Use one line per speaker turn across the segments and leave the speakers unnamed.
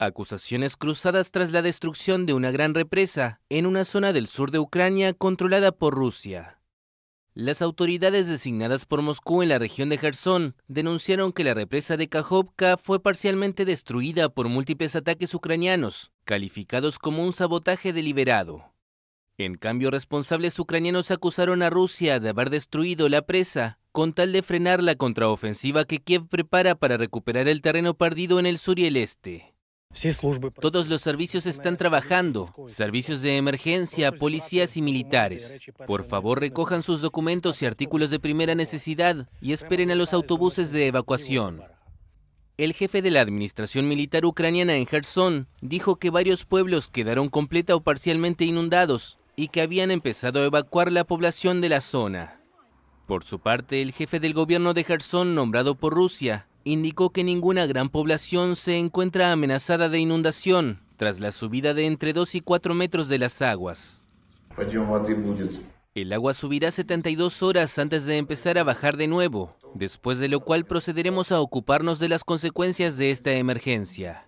Acusaciones cruzadas tras la destrucción de una gran represa en una zona del sur de Ucrania controlada por Rusia. Las autoridades designadas por Moscú en la región de Gerson denunciaron que la represa de kahovka fue parcialmente destruida por múltiples ataques ucranianos, calificados como un sabotaje deliberado. En cambio, responsables ucranianos acusaron a Rusia de haber destruido la presa con tal de frenar la contraofensiva que Kiev prepara para recuperar el terreno perdido en el sur y el este. Todos los servicios están trabajando, servicios de emergencia, policías y militares. Por favor, recojan sus documentos y artículos de primera necesidad y esperen a los autobuses de evacuación. El jefe de la administración militar ucraniana en Gerson dijo que varios pueblos quedaron completa o parcialmente inundados y que habían empezado a evacuar la población de la zona. Por su parte, el jefe del gobierno de Gerson, nombrado por Rusia, indicó que ninguna gran población se encuentra amenazada de inundación tras la subida de entre 2 y 4 metros de las aguas. El agua subirá 72 horas antes de empezar a bajar de nuevo, después de lo cual procederemos a ocuparnos de las consecuencias de esta emergencia.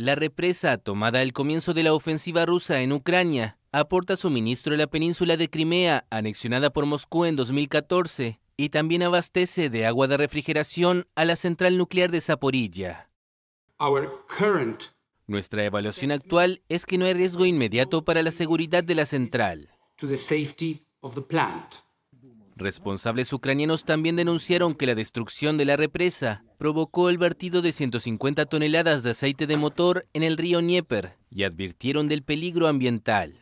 La represa tomada al comienzo de la ofensiva rusa en Ucrania aporta suministro a la península de Crimea, anexionada por Moscú en 2014, y también abastece de agua de refrigeración a la central nuclear de Zaporilla. Nuestra evaluación actual es que no hay riesgo inmediato para la seguridad de la central. Responsables ucranianos también denunciaron que la destrucción de la represa provocó el vertido de 150 toneladas de aceite de motor en el río Dnieper y advirtieron del peligro ambiental.